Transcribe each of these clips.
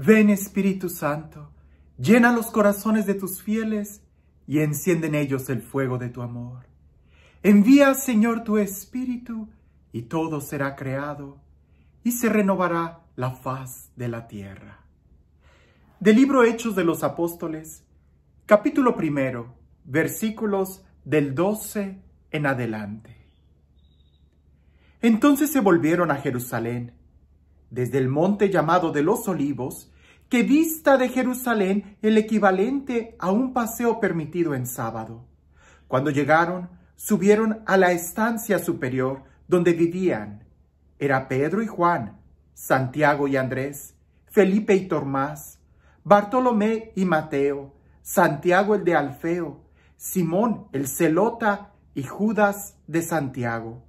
Ven Espíritu Santo, llena los corazones de tus fieles y enciende en ellos el fuego de tu amor. Envía, Señor, tu Espíritu, y todo será creado, y se renovará la faz de la tierra. Del libro Hechos de los Apóstoles, capítulo primero, versículos del 12 en adelante. Entonces se volvieron a Jerusalén, desde el monte llamado de los olivos, que vista de Jerusalén el equivalente a un paseo permitido en sábado. Cuando llegaron, subieron a la estancia superior donde vivían. Era Pedro y Juan, Santiago y Andrés, Felipe y Tormás, Bartolomé y Mateo, Santiago el de Alfeo, Simón el celota y Judas de Santiago.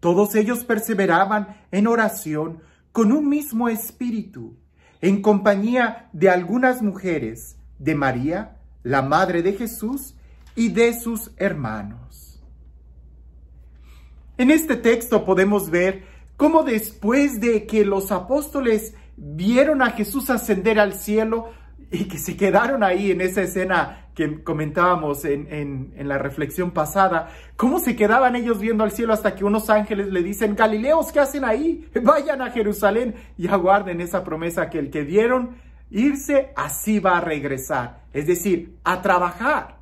Todos ellos perseveraban en oración con un mismo espíritu, en compañía de algunas mujeres, de María, la madre de Jesús, y de sus hermanos. En este texto podemos ver cómo después de que los apóstoles vieron a Jesús ascender al cielo y que se quedaron ahí en esa escena que comentábamos en, la reflexión pasada, cómo se quedaban ellos viendo al cielo hasta que unos ángeles le dicen, Galileos, ¿qué hacen ahí? Vayan a Jerusalén y aguarden esa promesa que el que dieron irse, así va a regresar, es decir, a trabajar.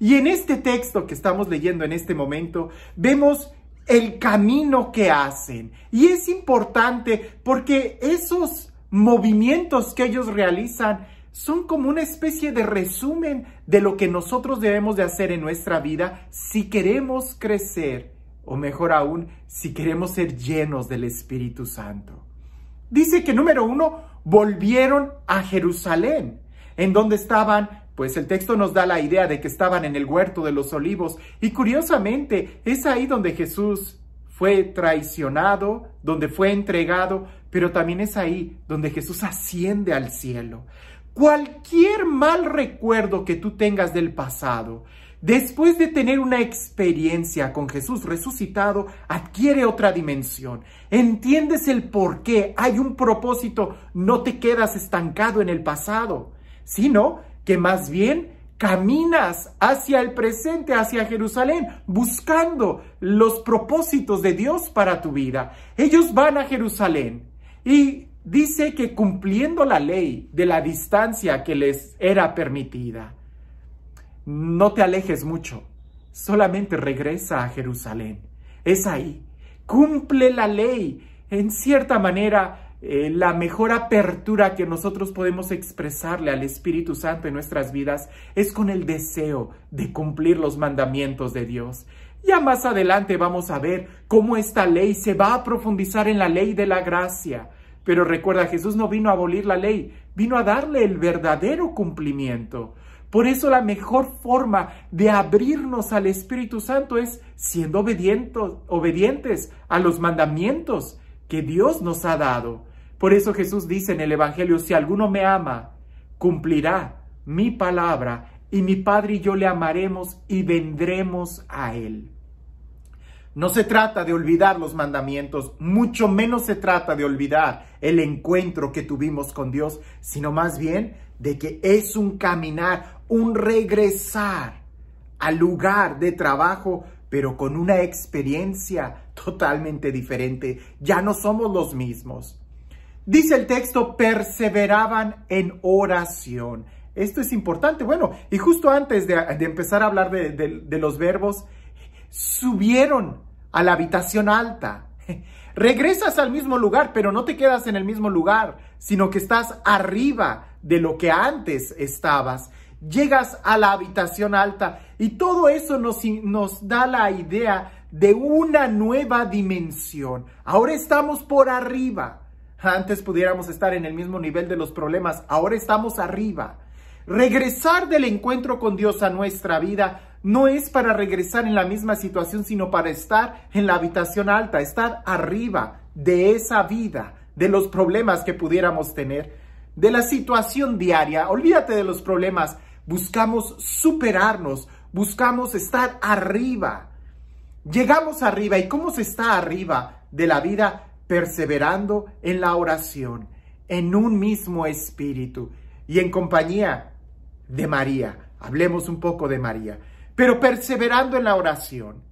Y en este texto que estamos leyendo en este momento, vemos el camino que hacen. Y es importante porque esos movimientos que ellos realizan son como una especie de resumen de lo que nosotros debemos de hacer en nuestra vida si queremos crecer, o mejor aún, si queremos ser llenos del Espíritu Santo. Dice que número uno, volvieron a Jerusalén, en donde estaban pues el texto nos da la idea de que estaban en el huerto de los olivos y curiosamente es ahí donde Jesús fue traicionado, donde fue entregado, pero también es ahí donde Jesús asciende al cielo. Cualquier mal recuerdo que tú tengas del pasado, después de tener una experiencia con Jesús resucitado, adquiere otra dimensión. Entiendes el por qué hay un propósito, no te quedas estancado en el pasado, sino que más bien caminas hacia el presente, hacia Jerusalén, buscando los propósitos de Dios para tu vida. Ellos van a Jerusalén y dice que cumpliendo la ley de la distancia que les era permitida, no te alejes mucho, solamente regresa a Jerusalén. Es ahí, cumple la ley. En cierta manera, eh, la mejor apertura que nosotros podemos expresarle al Espíritu Santo en nuestras vidas es con el deseo de cumplir los mandamientos de Dios. Ya más adelante vamos a ver cómo esta ley se va a profundizar en la ley de la gracia pero recuerda, Jesús no vino a abolir la ley, vino a darle el verdadero cumplimiento. Por eso la mejor forma de abrirnos al Espíritu Santo es siendo obedientes a los mandamientos que Dios nos ha dado. Por eso Jesús dice en el Evangelio, si alguno me ama, cumplirá mi palabra y mi Padre y yo le amaremos y vendremos a él. No se trata de olvidar los mandamientos, mucho menos se trata de olvidar el encuentro que tuvimos con Dios, sino más bien de que es un caminar, un regresar al lugar de trabajo, pero con una experiencia totalmente diferente. Ya no somos los mismos. Dice el texto, perseveraban en oración. Esto es importante. Bueno, y justo antes de, empezar a hablar de los verbos, subieron a la habitación alta. Regresas al mismo lugar, pero no te quedas en el mismo lugar, sino que estás arriba de lo que antes estabas. Llegas a la habitación alta y todo eso nos, da la idea de una nueva dimensión. Ahora estamos por arriba. Antes pudiéramos estar en el mismo nivel de los problemas, ahora estamos arriba. Regresar del encuentro con Dios a nuestra vida no es para regresar en la misma situación, sino para estar en la habitación alta, estar arriba de esa vida, de los problemas que pudiéramos tener, de la situación diaria. Olvídate de los problemas, buscamos superarnos, buscamos estar arriba. Llegamos arriba. ¿Y cómo se está arriba de la vida? Perseverando en la oración, en un mismo espíritu y en compañía de María. Hablemos un poco de María. Pero perseverando en la oración,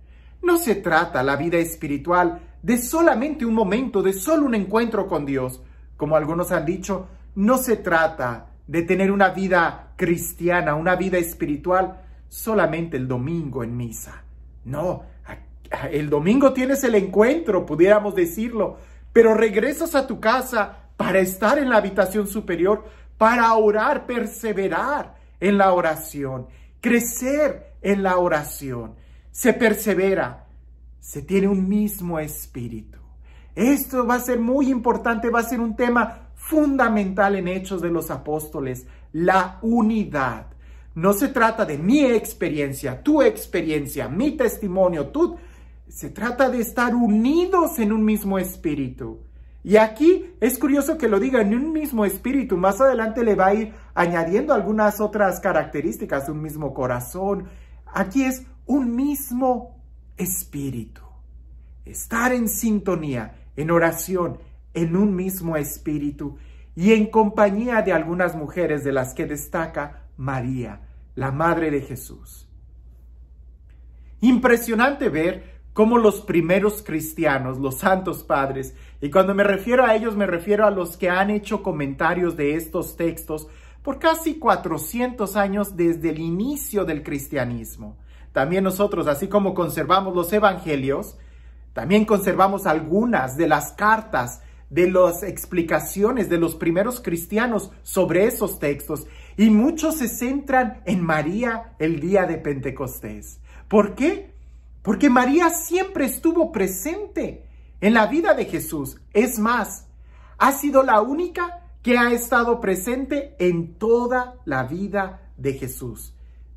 no se trata la vida espiritual de solamente un momento, de solo un encuentro con Dios. Como algunos han dicho, no se trata de tener una vida cristiana, una vida espiritual, solamente el domingo en misa. No, el domingo tienes el encuentro, pudiéramos decirlo, pero regresas a tu casa para estar en la habitación superior, para orar, perseverar, en la oración, crecer en la oración. Se persevera, se tiene un mismo espíritu. Esto va a ser muy importante, va a ser un tema fundamental en Hechos de los Apóstoles, la unidad. No se trata de mi experiencia, tu experiencia, mi testimonio, Se trata de estar unidos en un mismo espíritu. Y aquí es curioso que lo diga en un mismo espíritu. Más adelante le va a ir añadiendo algunas otras características, un mismo corazón. Aquí es un mismo espíritu. Estar en sintonía, en oración, en un mismo espíritu y en compañía de algunas mujeres de las que destaca María, la Madre de Jesús. Impresionante ver como los primeros cristianos, los santos padres, y cuando me refiero a ellos me refiero a los que han hecho comentarios de estos textos por casi 400 años desde el inicio del cristianismo. También nosotros, así como conservamos los evangelios, también conservamos algunas de las cartas, de las explicaciones de los primeros cristianos sobre esos textos. Y muchos se centran en María el día de Pentecostés. ¿Por qué? Porque María siempre estuvo presente en la vida de Jesús. Es más, ha sido la única que ha estado presente en toda la vida de Jesús.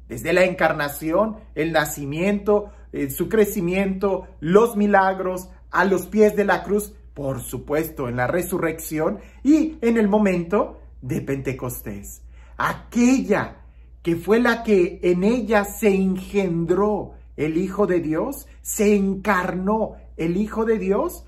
Desde la encarnación, el nacimiento, eh, su crecimiento, los milagros, a los pies de la cruz, por supuesto, en la resurrección y en el momento de Pentecostés. Aquella que fue la que en ella se engendró el Hijo de Dios se encarnó. El Hijo de Dios,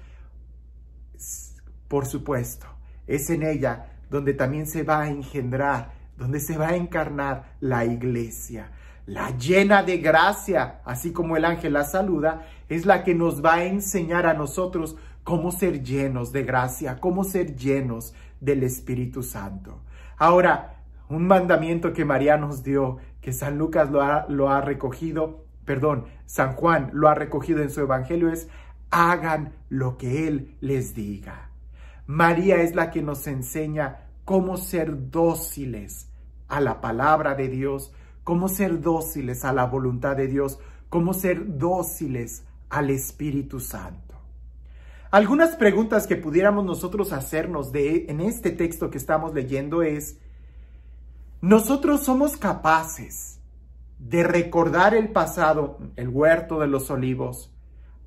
por supuesto, es en ella donde también se va a engendrar, donde se va a encarnar la iglesia. La llena de gracia, así como el ángel la saluda, es la que nos va a enseñar a nosotros cómo ser llenos de gracia, cómo ser llenos del Espíritu Santo. Ahora, un mandamiento que María nos dio, que San Lucas lo ha, lo ha recogido, perdón, San Juan lo ha recogido en su evangelio es hagan lo que Él les diga. María es la que nos enseña cómo ser dóciles a la palabra de Dios, cómo ser dóciles a la voluntad de Dios, cómo ser dóciles al Espíritu Santo. Algunas preguntas que pudiéramos nosotros hacernos de, en este texto que estamos leyendo es, ¿nosotros somos capaces de recordar el pasado, el huerto de los olivos,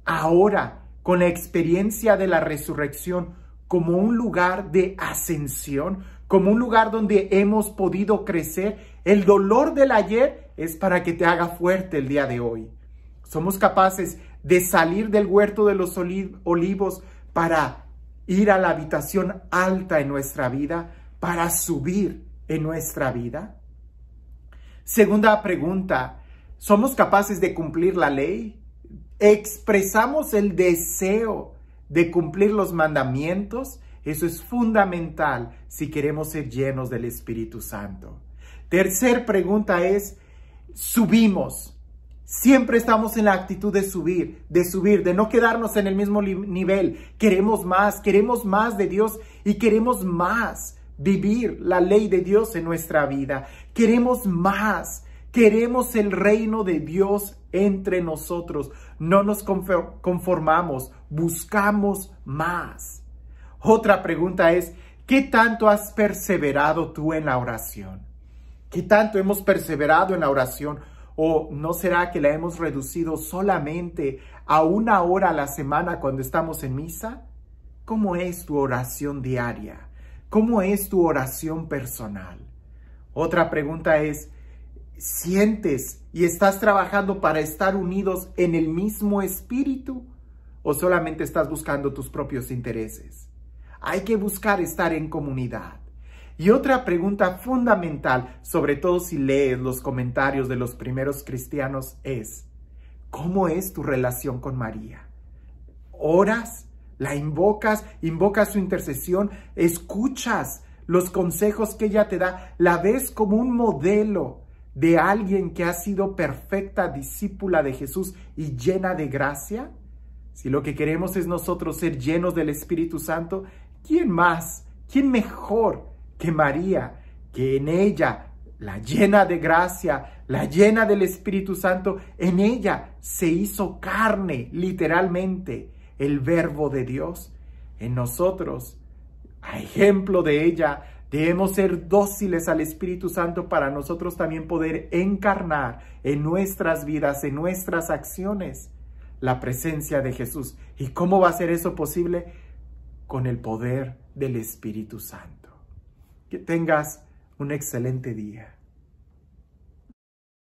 ahora con la experiencia de la resurrección como un lugar de ascensión, como un lugar donde hemos podido crecer. El dolor del ayer es para que te haga fuerte el día de hoy. Somos capaces de salir del huerto de los olivos para ir a la habitación alta en nuestra vida, para subir en nuestra vida. Segunda pregunta, ¿somos capaces de cumplir la ley? ¿Expresamos el deseo de cumplir los mandamientos? Eso es fundamental si queremos ser llenos del Espíritu Santo. Tercer pregunta es, subimos. Siempre estamos en la actitud de subir, de subir, de no quedarnos en el mismo nivel. Queremos más, queremos más de Dios y queremos más vivir la ley de Dios en nuestra vida. Queremos más. Queremos el reino de Dios entre nosotros. No nos conformamos. Buscamos más. Otra pregunta es, ¿qué tanto has perseverado tú en la oración? ¿Qué tanto hemos perseverado en la oración? ¿O no será que la hemos reducido solamente a una hora a la semana cuando estamos en misa? ¿Cómo es tu oración diaria? ¿Cómo es tu oración personal? Otra pregunta es, ¿sientes y estás trabajando para estar unidos en el mismo espíritu o solamente estás buscando tus propios intereses? Hay que buscar estar en comunidad. Y otra pregunta fundamental, sobre todo si lees los comentarios de los primeros cristianos, es, ¿cómo es tu relación con María? ¿Oras? la invocas, invocas su intercesión, escuchas los consejos que ella te da, la ves como un modelo de alguien que ha sido perfecta discípula de Jesús y llena de gracia? Si lo que queremos es nosotros ser llenos del Espíritu Santo, ¿quién más? ¿Quién mejor que María, que en ella, la llena de gracia, la llena del Espíritu Santo, en ella se hizo carne, literalmente? el verbo de Dios en nosotros. A ejemplo de ella, debemos ser dóciles al Espíritu Santo para nosotros también poder encarnar en nuestras vidas, en nuestras acciones, la presencia de Jesús. ¿Y cómo va a ser eso posible? Con el poder del Espíritu Santo. Que tengas un excelente día.